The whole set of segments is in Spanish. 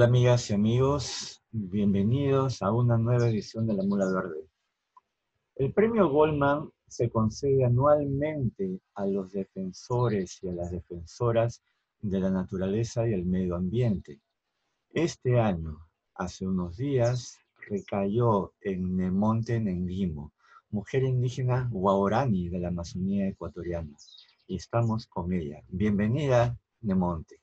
Hola amigas y amigos, bienvenidos a una nueva edición de La Mula Verde. El premio Goldman se concede anualmente a los defensores y a las defensoras de la naturaleza y el medio ambiente. Este año, hace unos días, recayó en Nemonte Nenguimo, mujer indígena guaorani de la Amazonía ecuatoriana. Y estamos con ella. Bienvenida, Nemonte.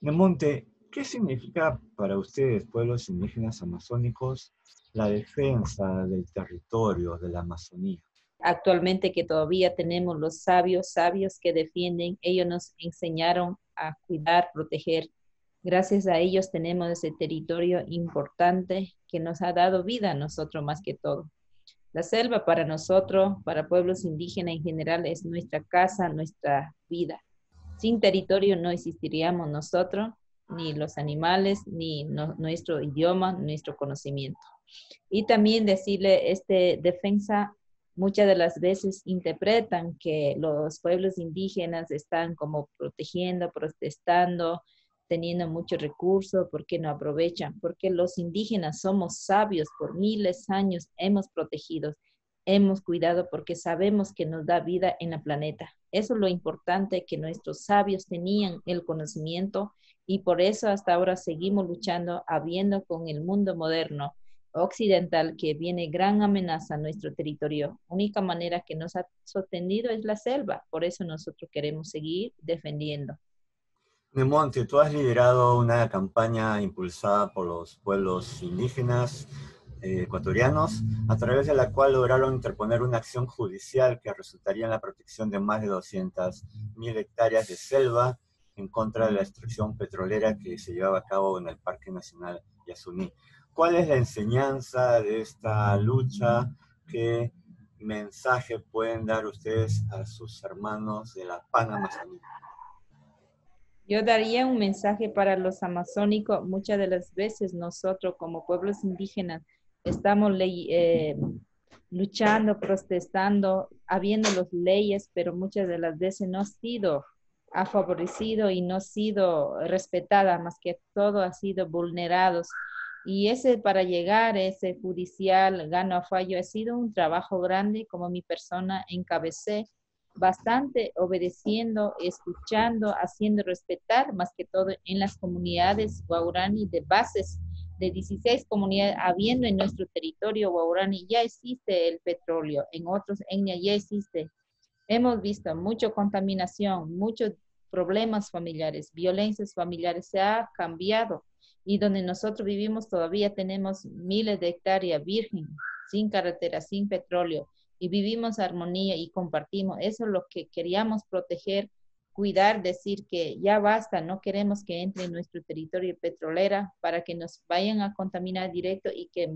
Nemonte, ¿Qué significa para ustedes, pueblos indígenas amazónicos, la defensa del territorio de la Amazonía? Actualmente que todavía tenemos los sabios, sabios que defienden, ellos nos enseñaron a cuidar, proteger. Gracias a ellos tenemos ese territorio importante que nos ha dado vida a nosotros más que todo. La selva para nosotros, para pueblos indígenas en general, es nuestra casa, nuestra vida. Sin territorio no existiríamos nosotros ni los animales, ni nuestro idioma, nuestro conocimiento. Y también decirle, este defensa muchas de las veces interpretan que los pueblos indígenas están como protegiendo, protestando, teniendo muchos recursos, porque no aprovechan, porque los indígenas somos sabios, por miles de años hemos protegido, hemos cuidado, porque sabemos que nos da vida en la planeta. Eso es lo importante que nuestros sabios tenían el conocimiento y por eso hasta ahora seguimos luchando, habiendo con el mundo moderno occidental que viene gran amenaza a nuestro territorio. Única manera que nos ha sostenido es la selva, por eso nosotros queremos seguir defendiendo. Memonte, tú has liderado una campaña impulsada por los pueblos indígenas eh, ecuatorianos, a través de la cual lograron interponer una acción judicial que resultaría en la protección de más de 200.000 hectáreas de selva en contra de la extracción petrolera que se llevaba a cabo en el Parque Nacional Yasuní. ¿Cuál es la enseñanza de esta lucha? ¿Qué mensaje pueden dar ustedes a sus hermanos de la Panamazonía? Yo daría un mensaje para los amazónicos. Muchas de las veces nosotros como pueblos indígenas estamos eh, luchando, protestando, habiendo las leyes, pero muchas de las veces no ha sido ha favorecido y no sido respetada, más que todo ha sido vulnerados. Y ese para llegar, ese judicial gano a fallo, ha sido un trabajo grande como mi persona encabecé, bastante obedeciendo, escuchando, haciendo respetar, más que todo en las comunidades guaurani de bases de 16 comunidades, habiendo en nuestro territorio guaurani ya existe el petróleo, en otros ya existe Hemos visto mucha contaminación, muchos problemas familiares, violencias familiares, se ha cambiado. Y donde nosotros vivimos todavía tenemos miles de hectáreas virgen, sin carretera, sin petróleo, y vivimos armonía y compartimos. Eso es lo que queríamos proteger, cuidar, decir que ya basta, no queremos que entre en nuestro territorio petrolera para que nos vayan a contaminar directo y que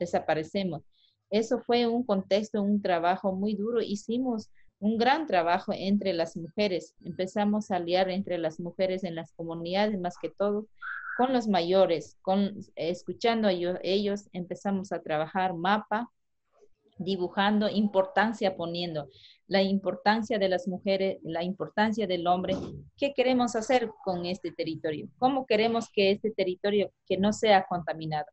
desaparecemos. Eso fue un contexto, un trabajo muy duro. Hicimos un gran trabajo entre las mujeres. Empezamos a liar entre las mujeres en las comunidades más que todo, con los mayores, con, escuchando a ellos, empezamos a trabajar mapa, dibujando, importancia poniendo, la importancia de las mujeres, la importancia del hombre, qué queremos hacer con este territorio, cómo queremos que este territorio que no sea contaminado,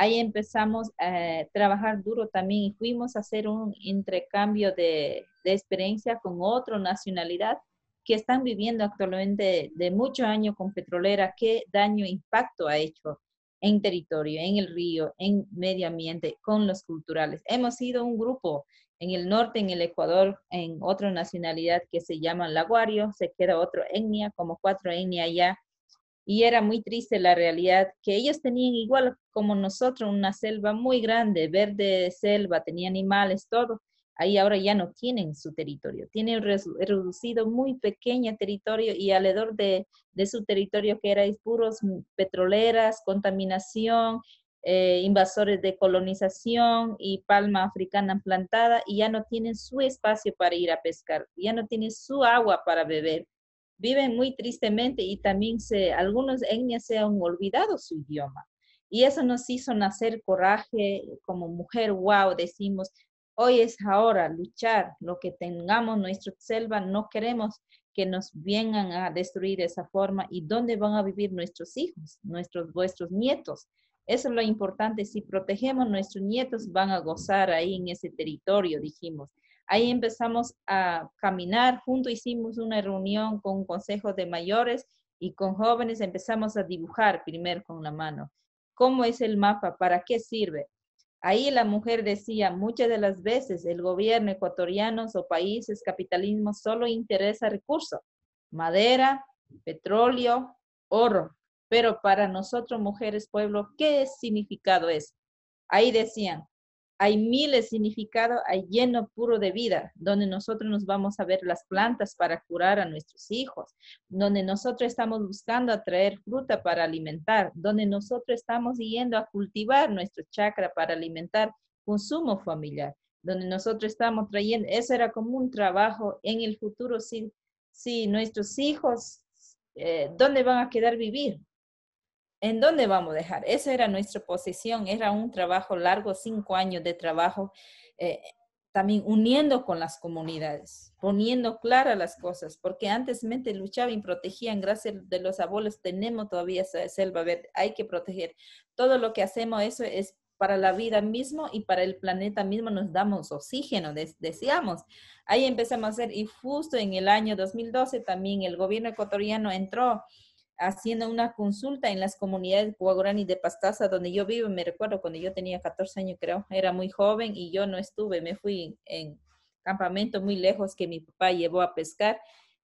Ahí empezamos a trabajar duro también y fuimos a hacer un intercambio de, experiencia con otra nacionalidad que están viviendo actualmente de muchos años con petrolera, qué daño, impacto ha hecho en territorio, en el río, en medio ambiente, con los culturales. Hemos sido un grupo en el norte, en el Ecuador, en otra nacionalidad que se llama Laguario, se queda otra etnia, como cuatro etnias allá y era muy triste la realidad, que ellos tenían igual como nosotros una selva muy grande, verde selva, tenía animales, todo. Ahí ahora ya no tienen su territorio, tienen reducido muy pequeño territorio y alrededor de, su territorio que era puros petroleras, contaminación, eh, invasores de colonización y palma africana plantada y ya no tienen su espacio para ir a pescar, ya no tienen su agua para beber viven muy tristemente y también se, algunos etnias se han olvidado su idioma. Y eso nos hizo nacer coraje como mujer, wow, decimos, hoy es ahora luchar, lo que tengamos nuestra selva, no queremos que nos vengan a destruir de esa forma y dónde van a vivir nuestros hijos, nuestros, vuestros nietos. Eso es lo importante, si protegemos nuestros nietos van a gozar ahí en ese territorio, dijimos. Ahí empezamos a caminar junto hicimos una reunión con consejo de mayores y con jóvenes empezamos a dibujar primero con la mano. ¿Cómo es el mapa? ¿Para qué sirve? Ahí la mujer decía, muchas de las veces el gobierno ecuatoriano o países capitalismo solo interesa recursos, madera, petróleo, oro. Pero para nosotros, mujeres, pueblo, ¿qué significado es? Ahí decían, hay miles de significados, hay lleno puro de vida, donde nosotros nos vamos a ver las plantas para curar a nuestros hijos, donde nosotros estamos buscando atraer fruta para alimentar, donde nosotros estamos yendo a cultivar nuestro chakra para alimentar consumo familiar, donde nosotros estamos trayendo, eso era como un trabajo en el futuro, si, si nuestros hijos, eh, ¿dónde van a quedar vivir? ¿En dónde vamos a dejar? Esa era nuestra posición, era un trabajo largo, cinco años de trabajo, eh, también uniendo con las comunidades, poniendo claras las cosas, porque antes mente luchaban y protegían, gracias de los abuelos tenemos todavía esa selva verde, hay que proteger. Todo lo que hacemos eso es para la vida mismo y para el planeta mismo nos damos oxígeno, deseamos. Ahí empezamos a hacer y justo en el año 2012 también el gobierno ecuatoriano entró haciendo una consulta en las comunidades guagurani de Pastaza, donde yo vivo. Me recuerdo cuando yo tenía 14 años, creo, era muy joven y yo no estuve, me fui en, campamento muy lejos que mi papá llevó a pescar.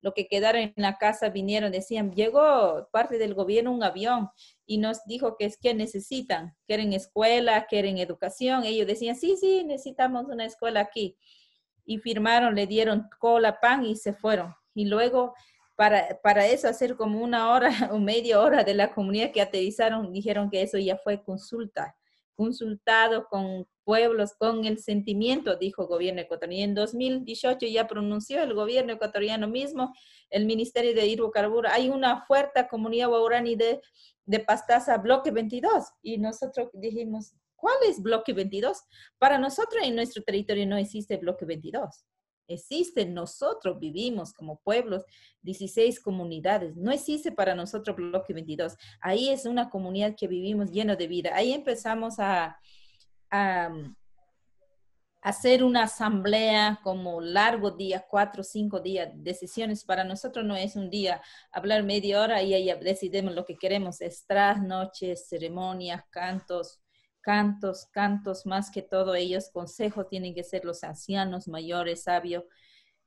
Lo que quedaron en la casa vinieron, decían, llegó parte del gobierno un avión y nos dijo que es que necesitan, quieren escuela, quieren educación. Ellos decían, sí, sí, necesitamos una escuela aquí. Y firmaron, le dieron cola, pan y se fueron. Y luego para, eso hacer como una hora o media hora de la comunidad que aterrizaron, dijeron que eso ya fue consulta, consultado con pueblos, con el sentimiento, dijo el gobierno ecuatoriano. Y en 2018 ya pronunció el gobierno ecuatoriano mismo, el Ministerio de Hidrocarburos, hay una fuerte comunidad guaurani de, de Pastaza, bloque 22, y nosotros dijimos, ¿cuál es bloque 22? Para nosotros en nuestro territorio no existe bloque 22. Existe, nosotros vivimos como pueblos 16 comunidades, no existe para nosotros Bloque 22, ahí es una comunidad que vivimos lleno de vida, ahí empezamos a, mm, hacer una asamblea como largo día, cuatro, cinco días, decisiones. Para nosotros no es un día hablar media hora y ahí decidimos lo que queremos, Estras, noches, ceremonias, cantos, cantos, cantos más que todo ellos, consejo tienen que ser los ancianos mayores, sabios.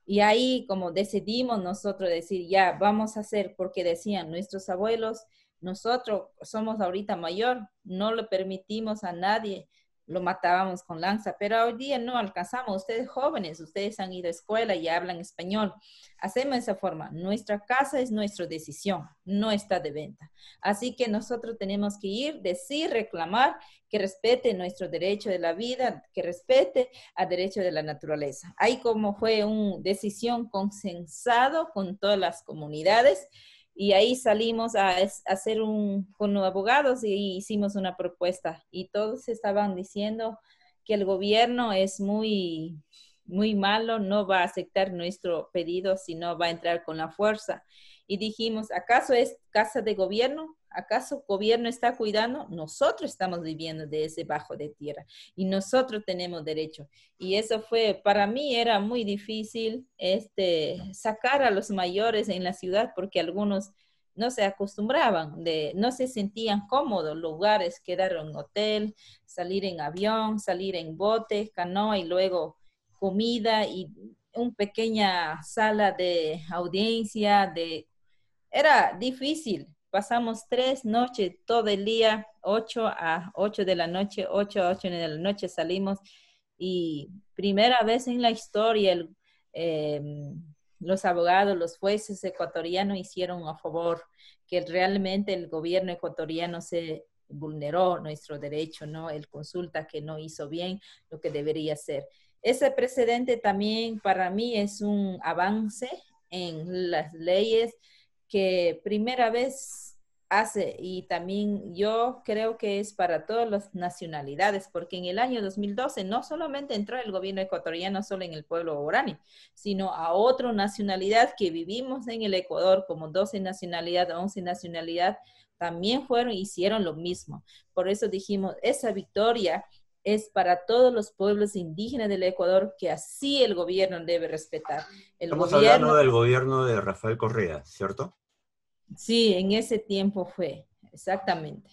Y ahí como decidimos nosotros decir, ya, vamos a hacer, porque decían nuestros abuelos, nosotros somos ahorita mayor, no le permitimos a nadie lo matábamos con lanza, pero hoy día no alcanzamos. Ustedes jóvenes, ustedes han ido a escuela y hablan español. Hacemos de esa forma. Nuestra casa es nuestra decisión, no está de venta. Así que nosotros tenemos que ir, decir, reclamar que respete nuestro derecho de la vida, que respete a derecho de la naturaleza. Ahí como fue una decisión consensado con todas las comunidades y ahí salimos a, hacer un, con los abogados y, hicimos una propuesta. Y todos estaban diciendo que el gobierno es muy, muy malo, no va a aceptar nuestro pedido, sino va a entrar con la fuerza. Y dijimos, ¿acaso es casa de gobierno? ¿Acaso el gobierno está cuidando? Nosotros estamos viviendo de ese bajo de tierra y nosotros tenemos derecho. Y eso fue, para mí era muy difícil este, sacar a los mayores en la ciudad porque algunos no se acostumbraban, de, no se sentían cómodos, lugares, quedaron en hotel, salir en avión, salir en bote, canoa y luego comida y una pequeña sala de audiencia, de, era difícil Pasamos tres noches, todo el día, 8 a 8 de la noche, 8 a 8 de la noche salimos y primera vez en la historia em, los abogados, los jueces ecuatorianos hicieron a favor que realmente el gobierno ecuatoriano se vulneró nuestro derecho, ¿no? El consulta que no hizo bien lo que debería ser Ese precedente también para mí es un avance en las leyes que primera vez hace y también yo creo que es para todas las nacionalidades, porque en el año 2012 no solamente entró el gobierno ecuatoriano solo en el pueblo orani, sino a otra nacionalidad que vivimos en el Ecuador, como 12 nacionalidades, 11 nacionalidades, también fueron, hicieron lo mismo. Por eso dijimos, esa victoria es para todos los pueblos indígenas del Ecuador que así el gobierno debe respetar. El gobierno, del gobierno de Rafael Correa, ¿cierto? Sí, en ese tiempo fue, exactamente.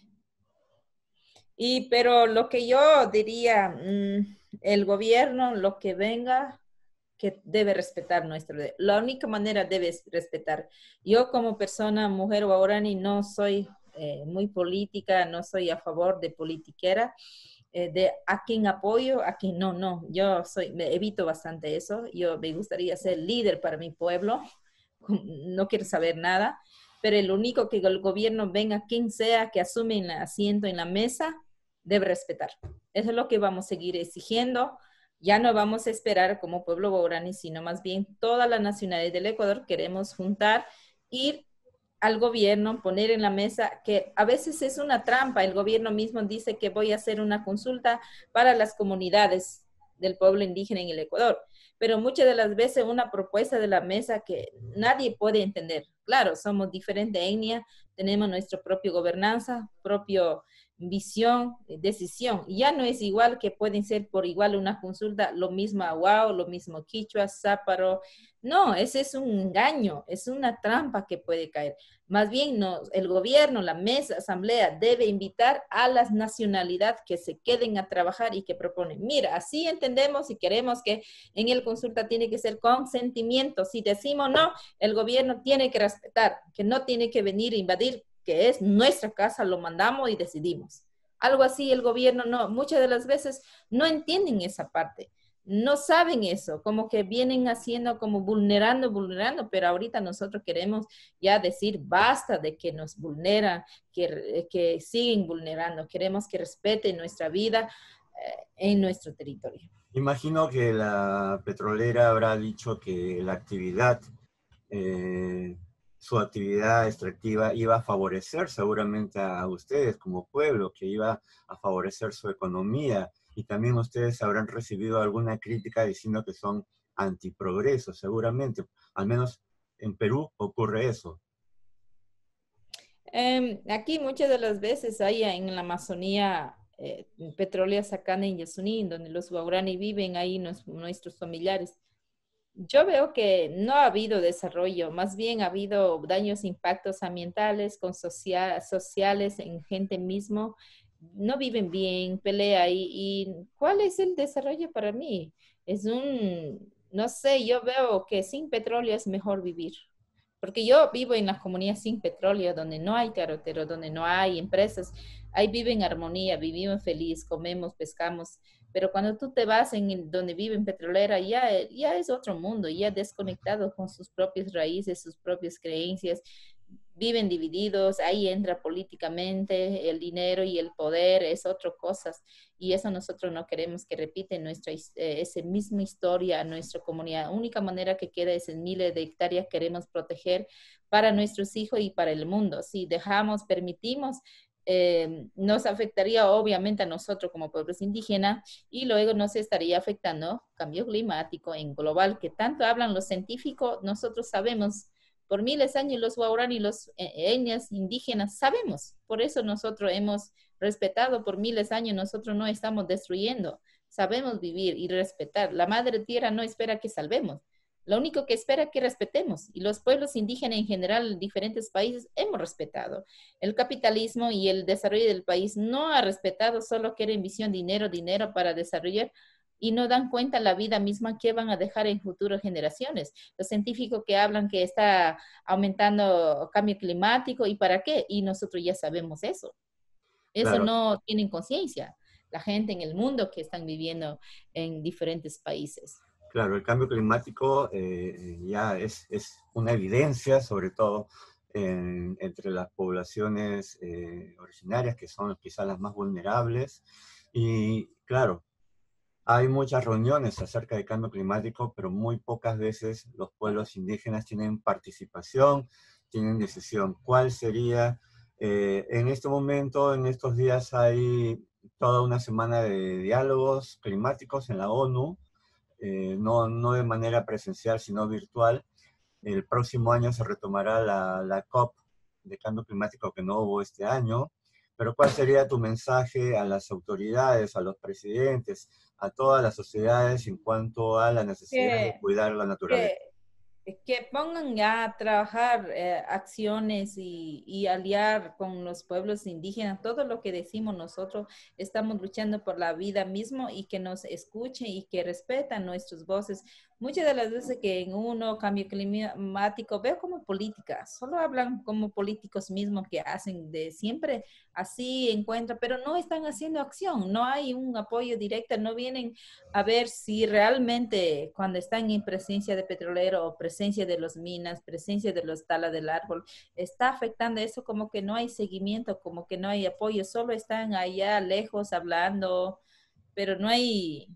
Y pero lo que yo diría, mm, el gobierno, lo que venga, que debe respetar nuestro. La única manera debe respetar. Yo como persona, mujer waurani, no soy eh, muy política, no soy a favor de politiquera, eh, de a quién apoyo, a quién no, no. Yo soy, me evito bastante eso. Yo me gustaría ser líder para mi pueblo. No quiero saber nada. Pero el único que el gobierno venga, quien sea que asume el asiento en la mesa, debe respetar. Eso es lo que vamos a seguir exigiendo. Ya no vamos a esperar como pueblo Bourani, sino más bien todas las nacionalidades del Ecuador queremos juntar, ir al gobierno, poner en la mesa que a veces es una trampa. El gobierno mismo dice que voy a hacer una consulta para las comunidades del pueblo indígena en el Ecuador, pero muchas de las veces una propuesta de la mesa que nadie puede entender. Claro, somos diferente etnia, tenemos nuestra propia gobernanza, propio visión, eh, decisión. Ya no es igual que pueden ser por igual una consulta, lo mismo Aguao, lo mismo Quichua, Záparo. No, ese es un engaño, es una trampa que puede caer. Más bien, no, el gobierno, la mesa, asamblea debe invitar a las nacionalidades que se queden a trabajar y que proponen. Mira, así entendemos y queremos que en el consulta tiene que ser consentimiento. Si decimos no, el gobierno tiene que respetar, que no tiene que venir a invadir que es nuestra casa, lo mandamos y decidimos. Algo así el gobierno no, muchas de las veces no entienden esa parte, no saben eso, como que vienen haciendo como vulnerando, vulnerando, pero ahorita nosotros queremos ya decir basta de que nos vulneran, que, que siguen vulnerando, queremos que respeten nuestra vida eh, en nuestro territorio. Imagino que la petrolera habrá dicho que la actividad eh, su actividad extractiva iba a favorecer seguramente a ustedes como pueblo, que iba a favorecer su economía y también ustedes habrán recibido alguna crítica diciendo que son antiprogresos, seguramente. Al menos en Perú ocurre eso. Em, aquí muchas de las veces hay en la Amazonía eh, petróleo sacana en Yasuní, donde los guaraní viven ahí nuestros familiares yo veo que no ha habido desarrollo, más bien ha habido daños, impactos ambientales, con sociales en gente mismo, no viven bien, pelea y, y, ¿cuál es el desarrollo para mí? Es un, no sé, yo veo que sin petróleo es mejor vivir. Porque yo vivo en las comunidades sin petróleo, donde no hay carotero, donde no hay empresas. Ahí viven en armonía, vivimos feliz, comemos, pescamos, pero cuando tú te vas en donde viven petrolera, ya, eh, ya es otro mundo, ya desconectado con sus propias raíces, sus propias creencias, viven divididos, ahí entra políticamente el dinero y el poder, es otro cosas. Y eso nosotros no queremos que repite nuestra, eh, ese esa misma historia a nuestra comunidad. La única manera que queda es en miles de hectáreas queremos proteger para nuestros hijos y para el mundo. Si dejamos, permitimos eh, nos afectaría obviamente a nosotros como pueblos indígenas y luego nos estaría afectando cambio climático en global, que tanto hablan los científicos, nosotros sabemos, por miles de años los Waurani, y los e-, etnias indígenas sabemos, por eso nosotros hemos respetado por miles de años, nosotros no estamos destruyendo, sabemos vivir y respetar. La madre tierra no espera que salvemos, lo único que espera es que respetemos, y los pueblos indígenas en general en diferentes países hemos respetado. El capitalismo y el desarrollo del país no ha respetado, solo quieren visión, dinero, dinero para desarrollar y no dan cuenta la vida misma que van a dejar en futuras generaciones. Los científicos que hablan que está aumentando cambio climático y para qué, y nosotros ya sabemos eso. Eso no tienen conciencia la gente en el mundo que están viviendo en diferentes países. Claro, el cambio climático eh, eh, ya es, una evidencia, sobre todo entre las poblaciones eh, originarias, que son quizás las más vulnerables. Y claro, hay muchas reuniones acerca del cambio climático, pero muy pocas veces los pueblos indígenas tienen participación, tienen decisión. ¿Cuál sería? en este momento, en estos días, hay toda una semana de diálogos climáticos en la ONU eh, no, de manera presencial, sino virtual. El próximo año se retomará la, COP de cambio climático que no hubo este año, pero ¿cuál sería tu mensaje a las autoridades, a los presidentes, a todas las sociedades en cuanto a la necesidad de cuidar la naturaleza? que pongan a trabajar eh, acciones y, y, aliar con los pueblos indígenas. Todo lo que decimos nosotros, estamos luchando por la vida mismo y que nos escuchen y que respetan nuestras voces, Muchas de las veces que en uno cambio climático veo como política solo hablan como políticos mismos que hacen de siempre así encuentro, pero no están haciendo acción, no hay un apoyo directo, no vienen a ver si realmente cuando están en presencia de petrolero o presencia de los minas, presencia de los talas del árbol, está afectando eso como que no hay seguimiento, como que no hay apoyo, solo están allá lejos hablando, pero no hay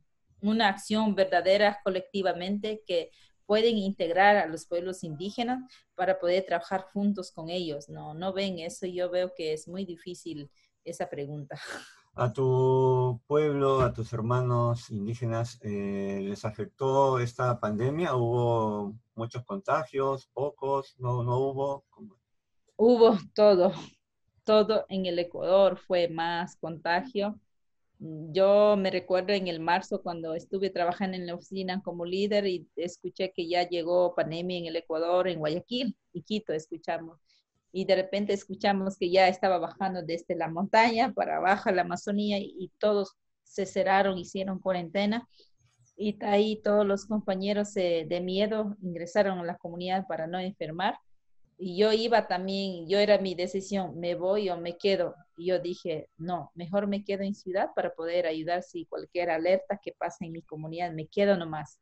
una acción verdadera colectivamente que pueden integrar a los pueblos indígenas para poder trabajar juntos con ellos. No, no ven eso. Yo veo que es muy difícil esa pregunta. ¿A tu pueblo, a tus hermanos indígenas, eh, les afectó esta pandemia? ¿Hubo muchos contagios? ¿Pocos? ¿No, no hubo? Hubo todo. Todo en el Ecuador fue más contagio Mm, yo me recuerdo en el marzo cuando estuve trabajando en la oficina como líder y escuché que ya llegó pandemia en el Ecuador, en Guayaquil y Quito, escuchamos. Y de repente escuchamos que ya estaba bajando desde la montaña para abajo a la Amazonía y todos se cerraron, hicieron cuarentena. Y ahí todos los compañeros eh, de miedo ingresaron a la comunidad para no enfermar y yo iba también, yo era mi decisión, me voy o me quedo. Y yo dije, no, mejor me quedo en ciudad para poder ayudar si cualquier alerta que pase en mi comunidad, me quedo nomás.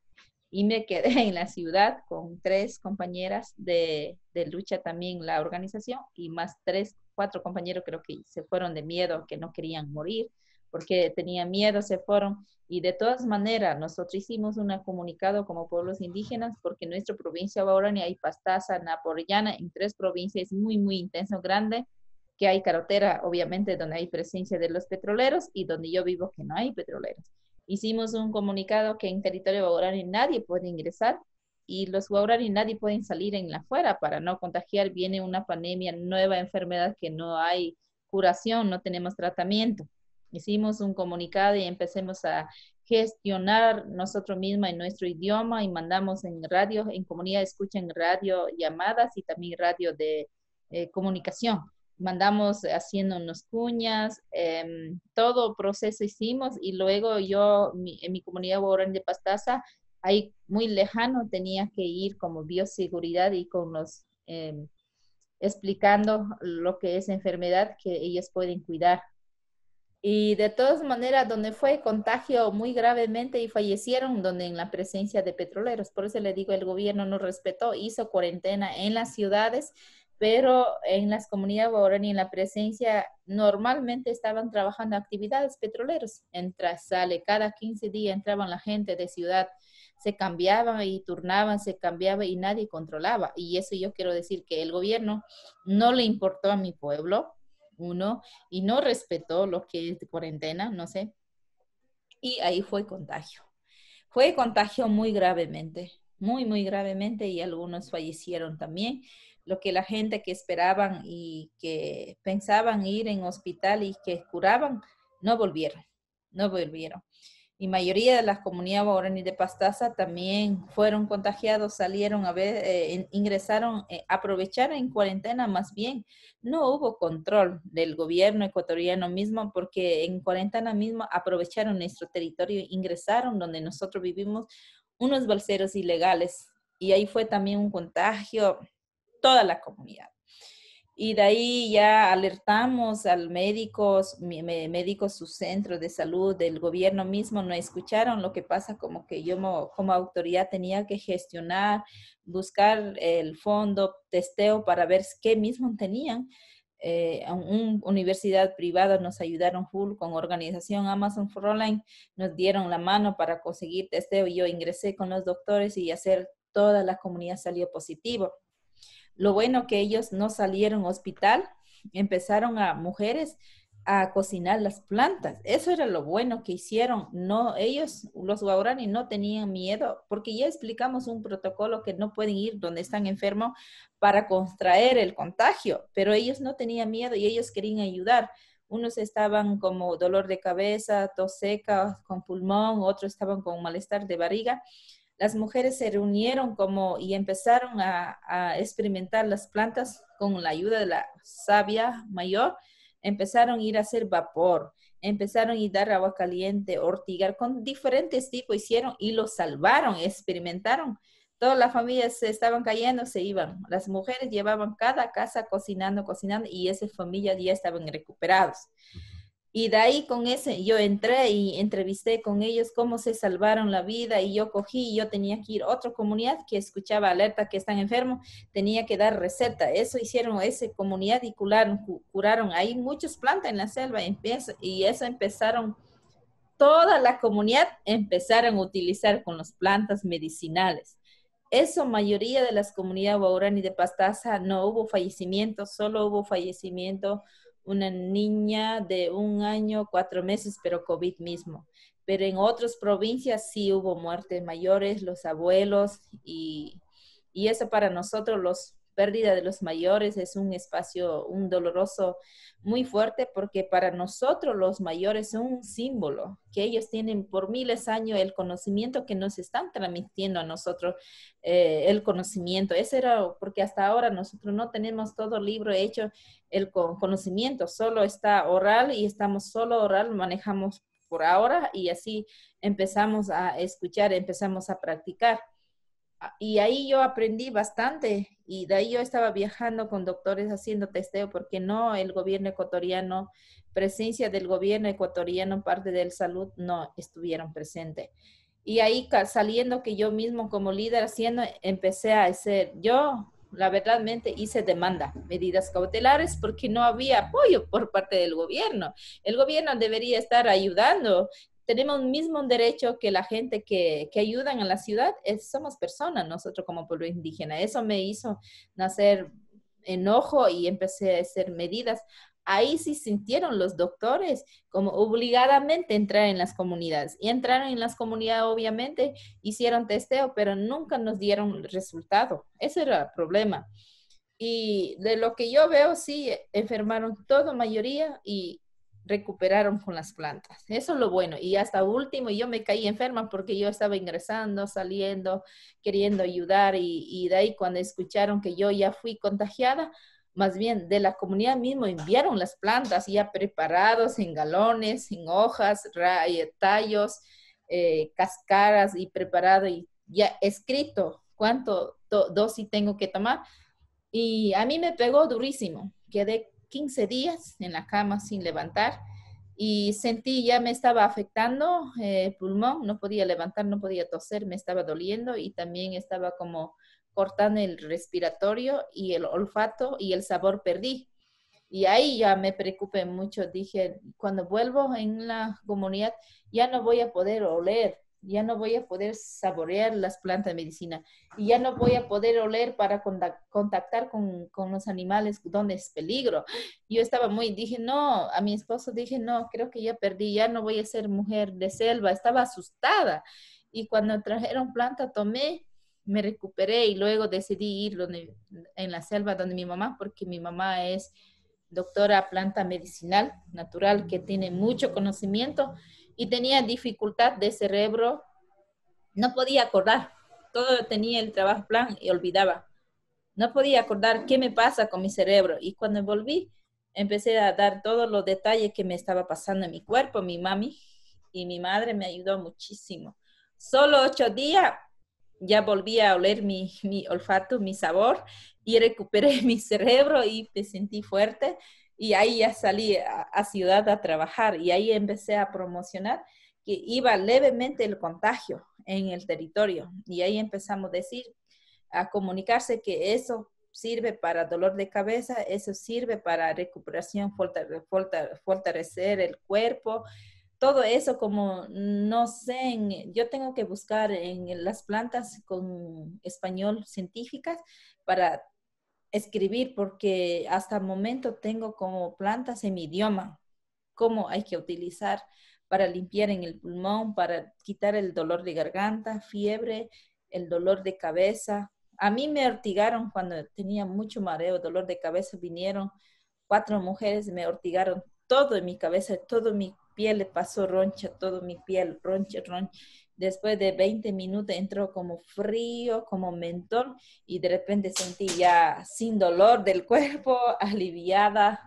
Y me quedé en la ciudad con tres compañeras de, de lucha también la organización y más tres, cuatro compañeros creo que se fueron de miedo, que no querían morir porque tenían miedo, se fueron. Y de todas maneras, nosotros hicimos un comunicado como pueblos indígenas porque en nuestra provincia Baurani hay pastaza naporillana en tres provincias muy, muy intenso, grande, que hay carretera, obviamente, donde hay presencia de los petroleros y donde yo vivo que no hay petroleros. Hicimos un comunicado que en territorio Baurani nadie puede ingresar y los Baurani nadie pueden salir en la fuera para no contagiar. Viene una pandemia, nueva enfermedad que no hay curación, no tenemos tratamiento hicimos un comunicado y empecemos a gestionar nosotros mismos en nuestro idioma y mandamos en radio, en comunidad escuchen radio llamadas y también radio de eh, comunicación. Mandamos haciendo unos cuñas, em, todo proceso hicimos y luego yo en mi comunidad Borán de Pastaza, ahí muy lejano tenía que ir como bioseguridad y con los em, explicando lo que es enfermedad que ellos pueden cuidar y de todas maneras, donde fue contagio muy gravemente y fallecieron, donde en la presencia de petroleros. Por eso le digo, el gobierno no respetó, hizo cuarentena en las ciudades, pero en las comunidades y en la presencia, normalmente estaban trabajando actividades petroleros. Entra, sale, cada 15 días entraban la gente de ciudad, se cambiaban y turnaban, se cambiaba y nadie controlaba. Y eso yo quiero decir que el gobierno no le importó a mi pueblo, uno y no respetó lo que es de cuarentena, no sé. Y ahí fue contagio. Fue contagio muy gravemente, muy, muy gravemente y algunos fallecieron también. Lo que la gente que esperaban y que pensaban ir en hospital y que curaban, no volvieron, no volvieron y mayoría de las comunidades de Pastaza también fueron contagiados, salieron a ver, eh, ingresaron, eh, aprovecharon en cuarentena más bien. No hubo control del gobierno ecuatoriano mismo porque en cuarentena mismo aprovecharon nuestro territorio, ingresaron donde nosotros vivimos unos bolseros ilegales y ahí fue también un contagio toda la comunidad. Y de ahí ya alertamos al médicos, médicos, su centro de salud, del gobierno mismo, no escucharon lo que pasa, como que yo como autoridad tenía que gestionar, buscar el fondo, testeo para ver qué mismo tenían. Eh, una universidad privada nos ayudaron full con organización Amazon for nos dieron la mano para conseguir testeo. Yo ingresé con los doctores y hacer toda la comunidad salió positivo lo bueno que ellos no salieron hospital, empezaron a mujeres a cocinar las plantas. Eso era lo bueno que hicieron. No, ellos, los guaurani, no tenían miedo, porque ya explicamos un protocolo que no pueden ir donde están enfermos para contraer el contagio, pero ellos no tenían miedo y ellos querían ayudar. Unos estaban como dolor de cabeza, tos seca, con pulmón, otros estaban con malestar de barriga las mujeres se reunieron como y empezaron a, experimentar las plantas con la ayuda de la sabia mayor, empezaron a ir a hacer vapor, empezaron a dar agua caliente, ortigar con diferentes tipos, hicieron y lo salvaron, experimentaron. Todas las familias se estaban cayendo, se iban. Las mujeres llevaban cada casa cocinando, cocinando y esas familias ya estaban recuperadas. Y de ahí con ese, yo entré y entrevisté con ellos cómo se salvaron la vida y yo cogí, yo tenía que ir a otra comunidad que escuchaba alerta que están enfermos, tenía que dar receta. Eso hicieron esa comunidad y curaron. curaron. Hay muchas plantas en la selva y eso empezaron, toda la comunidad empezaron a utilizar con las plantas medicinales. Eso, mayoría de las comunidades waurani de Pastaza, no hubo fallecimiento, solo hubo fallecimiento una niña de un año, cuatro meses, pero COVID mismo. Pero en otras provincias sí hubo muertes mayores, los abuelos, y, y eso para nosotros los pérdida de los mayores es un espacio, un doloroso muy fuerte porque para nosotros los mayores son un símbolo, que ellos tienen por miles de años el conocimiento que nos están transmitiendo a nosotros, eh, el conocimiento. Ese era porque hasta ahora nosotros no tenemos todo libro hecho, el conocimiento, solo está oral y estamos solo oral, manejamos por ahora y así empezamos a escuchar, empezamos a practicar y ahí yo aprendí bastante y de ahí yo estaba viajando con doctores haciendo testeo porque no el gobierno ecuatoriano, presencia del gobierno ecuatoriano, parte del salud no estuvieron presentes. Y ahí saliendo que yo mismo como líder haciendo, empecé a hacer, yo la verdadmente hice demanda, medidas cautelares, porque no había apoyo por parte del gobierno. El gobierno debería estar ayudando tenemos el mismo derecho que la gente que, que ayudan a la ciudad, somos personas nosotros como pueblo indígena. Eso me hizo nacer enojo y empecé a hacer medidas. Ahí sí sintieron los doctores como obligadamente entrar en las comunidades. Y entraron en las comunidades, obviamente, hicieron testeo, pero nunca nos dieron resultado. Ese era el problema. Y de lo que yo veo, sí, enfermaron toda mayoría y recuperaron con las plantas. Eso es lo bueno. Y hasta último, yo me caí enferma porque yo estaba ingresando, saliendo, queriendo ayudar y, de ahí cuando escucharon que yo ya fui contagiada, más bien de la comunidad mismo enviaron las plantas ya preparados en galones, en hojas, eh, tallos, eh, cascaras y preparado y ya escrito cuánto dosis tengo que tomar. Y a mí me pegó durísimo. Quedé 15 días en la cama sin levantar y sentí ya me estaba afectando el eh, pulmón, no podía levantar, no podía toser, me estaba doliendo y también estaba como cortando el respiratorio y el olfato y el sabor perdí. Y ahí ya me preocupé mucho, dije, cuando vuelvo en la comunidad ya no voy a poder oler, ya no voy a poder saborear las plantas de medicina y ya no voy a poder oler para contactar con, los animales donde es peligro. Yo estaba muy, dije, no, a mi esposo dije, no, creo que ya perdí, ya no voy a ser mujer de selva, estaba asustada. Y cuando trajeron planta, tomé, me recuperé y luego decidí ir en la selva donde mi mamá, porque mi mamá es doctora planta medicinal natural que tiene mucho conocimiento y tenía dificultad de cerebro, no podía acordar, todo tenía el trabajo plan y olvidaba. No podía acordar qué me pasa con mi cerebro y cuando volví empecé a dar todos los detalles que me estaba pasando en mi cuerpo, mi mami y mi madre me ayudó muchísimo. Solo ocho días ya volví a oler mi, olfato, mi sabor y recuperé mi cerebro y me sentí fuerte y ahí ya salí a, ciudad a trabajar y ahí empecé a promocionar que iba levemente el contagio en el territorio. Y ahí empezamos a decir, a comunicarse que eso sirve para dolor de cabeza, eso sirve para recuperación, fortalecer el cuerpo, todo eso como, no sé, yo tengo que buscar en las plantas con español científicas para escribir porque hasta el momento tengo como plantas en mi idioma, cómo hay que utilizar para limpiar en el pulmón, para quitar el dolor de garganta, fiebre, el dolor de cabeza. A mí me ortigaron cuando tenía mucho mareo, dolor de cabeza, vinieron cuatro mujeres, me ortigaron todo en mi cabeza, todo mi piel le pasó roncha, todo mi piel roncha, roncha. Después de 20 minutos entró como frío, como mentón y de repente sentí ya sin dolor del cuerpo, aliviada,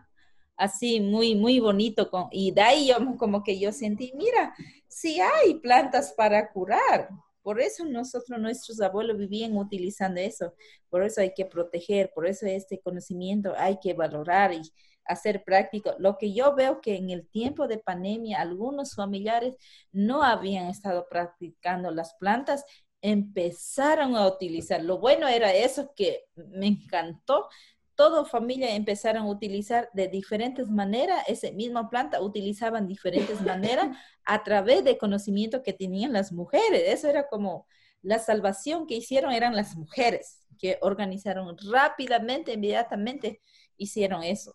así muy, muy bonito. Con, y de ahí como que yo sentí, mira, sí hay plantas para curar. Por eso nosotros, nuestros abuelos vivían utilizando eso. Por eso hay que proteger, por eso este conocimiento hay que valorar y hacer práctico. Lo que yo veo que en el tiempo de pandemia algunos familiares no habían estado practicando las plantas, empezaron a utilizar. Lo bueno era eso que me encantó. Toda familia empezaron a utilizar de diferentes maneras, esa misma planta utilizaban diferentes maneras a través de conocimiento que tenían las mujeres. Eso era como, la salvación que hicieron eran las mujeres, que organizaron rápidamente, inmediatamente, hicieron eso.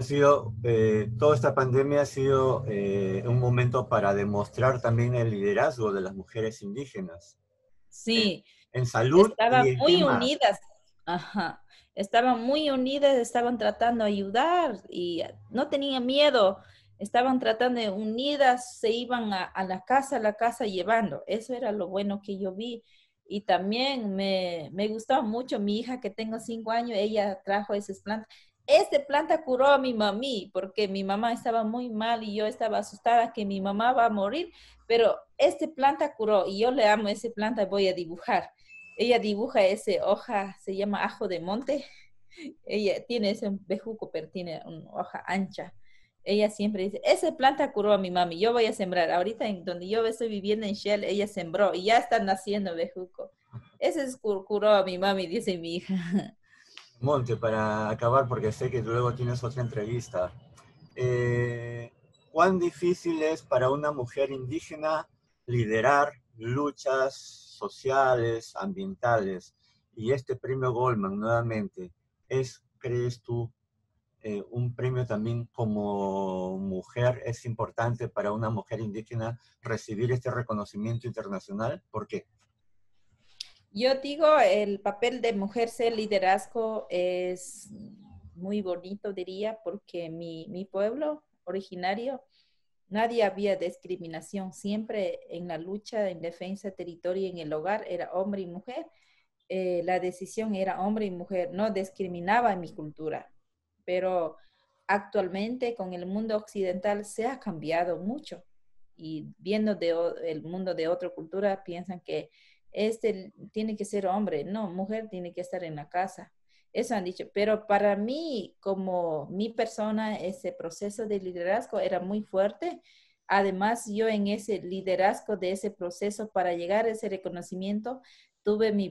Ha sido, eh, toda esta pandemia ha sido eh, un momento para demostrar también el liderazgo de las mujeres indígenas. Sí. En, salud. Estaban muy unidas. Ajá. Estaban muy unidas, estaban tratando de ayudar y no tenían miedo. Estaban tratando de unidas, se iban a, la casa, a la casa llevando. Eso era lo bueno que yo vi. Y también me, me gustó mucho mi hija que tengo cinco años, ella trajo esas plantas esta planta curó a mi mami porque mi mamá estaba muy mal y yo estaba asustada que mi mamá va a morir, pero esta planta curó y yo le amo esa planta, voy a dibujar. Ella dibuja esa hoja, se llama ajo de monte. Ella tiene ese bejuco, pero tiene una hoja ancha. Ella siempre dice, esa planta curó a mi mami, yo voy a sembrar. Ahorita en donde yo estoy viviendo en Shell, ella sembró y ya está naciendo bejuco. Ese es curó a mi mami, dice mi hija. Monte, para acabar, porque sé que luego tienes otra entrevista. Eh, ¿Cuán difícil es para una mujer indígena liderar luchas sociales, ambientales? Y este premio Goldman, nuevamente, ¿es, crees tú, eh, un premio también como mujer? ¿Es importante para una mujer indígena recibir este reconocimiento internacional? ¿Por qué? Yo digo, el papel de mujer ser liderazgo es muy bonito, diría, porque mi, pueblo originario, nadie había discriminación, siempre en la lucha en defensa de territorio en el hogar era hombre y mujer. Eh, la decisión era hombre y mujer, no discriminaba en mi cultura, pero actualmente con el mundo occidental se ha cambiado mucho y viendo de, el mundo de otra cultura piensan que este tiene que ser hombre, no, mujer tiene que estar en la casa. Eso han dicho, pero para mí, como mi persona, ese proceso de liderazgo era muy fuerte. Además, yo en ese liderazgo de ese proceso para llegar a ese reconocimiento, tuve mi,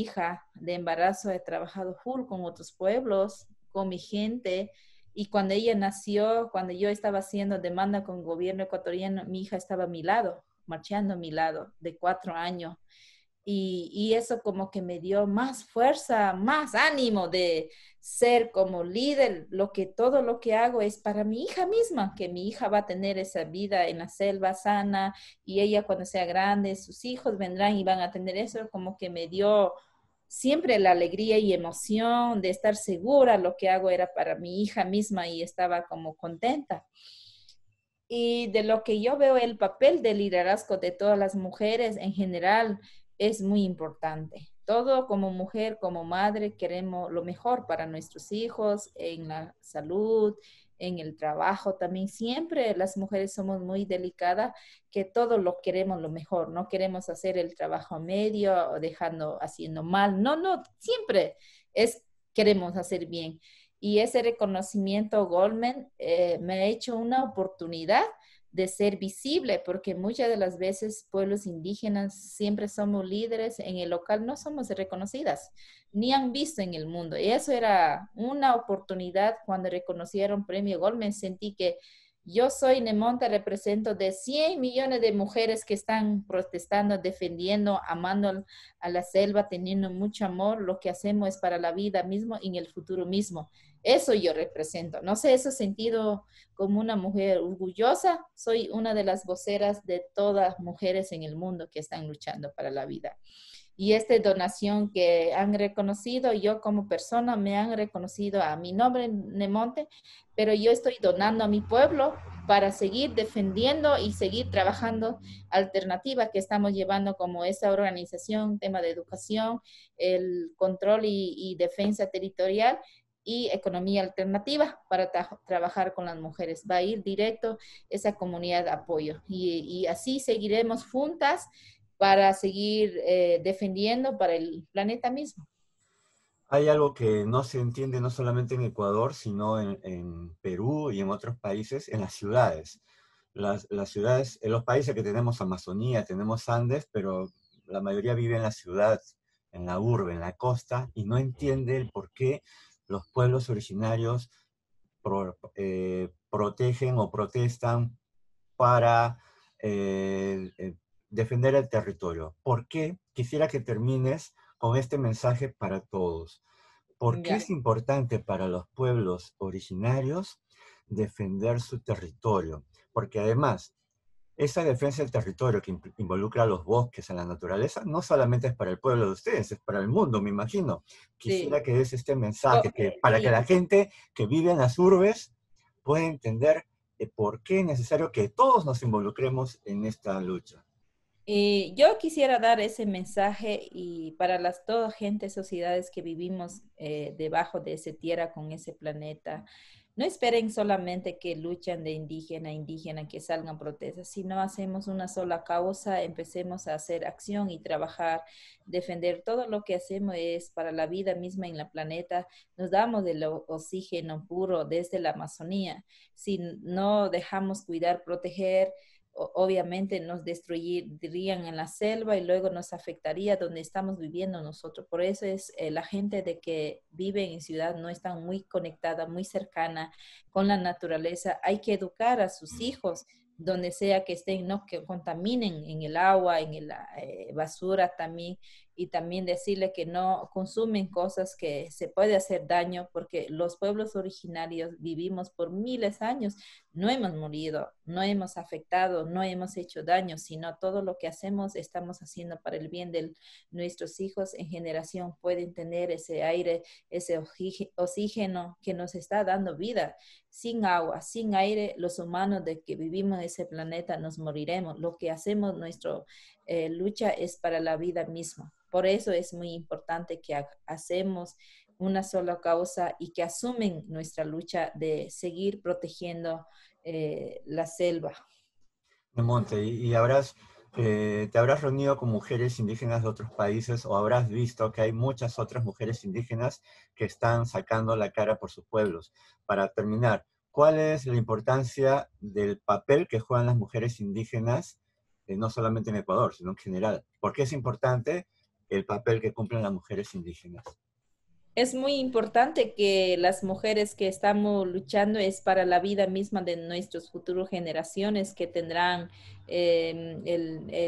hija de embarazo, he trabajado full con otros pueblos, con mi gente, y cuando ella nació, cuando yo estaba haciendo demanda con el gobierno ecuatoriano, mi hija estaba a mi lado, marchando a mi lado, de cuatro años. Y, eso como que me dio más fuerza, más ánimo de ser como líder. Lo que todo lo que hago es para mi hija misma, que mi hija va a tener esa vida en la selva sana y ella cuando sea grande, sus hijos vendrán y van a tener eso. Como que me dio siempre la alegría y emoción de estar segura lo que hago era para mi hija misma y estaba como contenta. Y de lo que yo veo el papel de liderazgo de todas las mujeres en general, es muy importante. Todo como mujer, como madre, queremos lo mejor para nuestros hijos, en la salud, en el trabajo también. Siempre las mujeres somos muy delicadas, que todo lo queremos lo mejor, no queremos hacer el trabajo medio o dejando, haciendo mal. No, no, siempre es queremos hacer bien. Y ese reconocimiento Goldman eh, me ha hecho una oportunidad de ser visible, porque muchas de las veces pueblos indígenas siempre somos líderes en el local, no somos reconocidas, ni han visto en el mundo. Y eso era una oportunidad cuando reconocieron Premio Goldman, sentí que yo soy Nemonta, represento de 100 millones de mujeres que están protestando, defendiendo, amando a la selva, teniendo mucho amor. Lo que hacemos es para la vida mismo y en el futuro mismo. Eso yo represento. No sé, eso sentido como una mujer orgullosa, soy una de las voceras de todas mujeres en el mundo que están luchando para la vida. Y esta donación que han reconocido, yo como persona me han reconocido a mi nombre, Nemonte, pero yo estoy donando a mi pueblo para seguir defendiendo y seguir trabajando alternativas que estamos llevando como esa organización, tema de educación, el control y defensa territorial y economía alternativa para trabajar con las mujeres. Va a ir directo esa comunidad de apoyo y, así seguiremos juntas para seguir eh, defendiendo para el planeta mismo. Hay algo que no se entiende no solamente en Ecuador, sino en, Perú y en otros países, en las ciudades. Las, las, ciudades, en los países que tenemos Amazonía, tenemos Andes, pero la mayoría vive en la ciudad, en la urbe, en la costa, y no entiende el por qué los pueblos originarios eh, protegen o protestan para eh, eh, defender el territorio. ¿Por qué? Quisiera que termines con este mensaje para todos. ¿Por qué es importante para los pueblos originarios defender su territorio? Porque además, esa defensa del territorio que involucra a los bosques, a la naturaleza, no solamente es para el pueblo de ustedes, es para el mundo, me imagino. Quisiera que des este mensaje, que, eh, para que la gente que vive en las urbes pueda entender eh, por qué es necesario que todos nos involucremos en esta lucha. Y yo quisiera dar ese mensaje y para las toda gente, sociedades que vivimos eh, debajo de esa tierra, con ese planeta, no esperen solamente que luchan de indígena a indígena, que salgan protestas, Si no hacemos una sola causa, empecemos a hacer acción y trabajar, defender todo lo que hacemos es para la vida misma en la planeta, nos damos el oxígeno puro desde la Amazonía, si no dejamos cuidar, proteger, obviamente nos destruirían en la selva y luego nos afectaría donde estamos viviendo nosotros. Por eso es eh, la gente de que vive en ciudad no está muy conectada, muy cercana con la naturaleza. Hay que educar a sus hijos donde sea que estén, no que contaminen en el agua, en la eh, basura también, y también decirle que no consumen cosas que se puede hacer daño porque los pueblos originarios vivimos por miles de años, no hemos morido, no hemos afectado, no hemos hecho daño, sino todo lo que hacemos estamos haciendo para el bien de nuestros hijos en generación pueden tener ese aire, ese oxígeno que nos está dando vida. Sin agua, sin aire, los humanos de que vivimos en ese planeta nos moriremos. Lo que hacemos nuestro eh, lucha es para la vida misma. Por eso es muy importante que hacemos una sola causa y que asumen nuestra lucha de seguir protegiendo eh, la selva. Monte, y, habrás, eh, te habrás reunido con mujeres indígenas de otros países o habrás visto que hay muchas otras mujeres indígenas que están sacando la cara por sus pueblos. Para terminar, ¿cuál es la importancia del papel que juegan las mujeres indígenas eh, no solamente en Ecuador, sino en general. ¿Por qué es importante el papel que cumplen las mujeres indígenas? Es muy importante que las mujeres que estamos luchando es para la vida misma de nuestras futuras generaciones que tendrán em,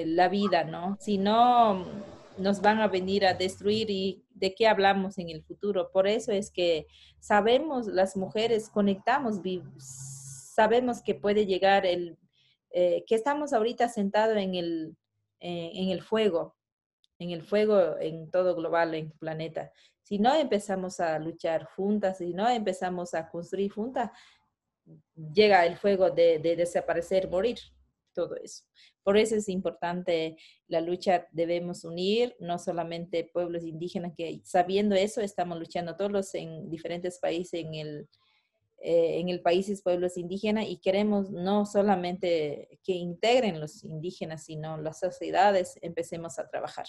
la vida, ¿no? Si no, nos van a venir a destruir y de qué hablamos en el futuro. Por eso es que sabemos, las mujeres conectamos, sabemos que puede llegar el eh, que estamos ahorita sentados en el, eh, en el fuego, en el fuego en todo global, en planeta. Si no empezamos a luchar juntas, si no empezamos a construir juntas, llega el fuego de, de desaparecer, morir, todo eso. Por eso es importante la lucha, debemos unir, no solamente pueblos indígenas, que sabiendo eso estamos luchando todos los en diferentes países en el, eh, en el país es pueblos indígenas y queremos no solamente que integren los indígenas, sino las sociedades empecemos a trabajar.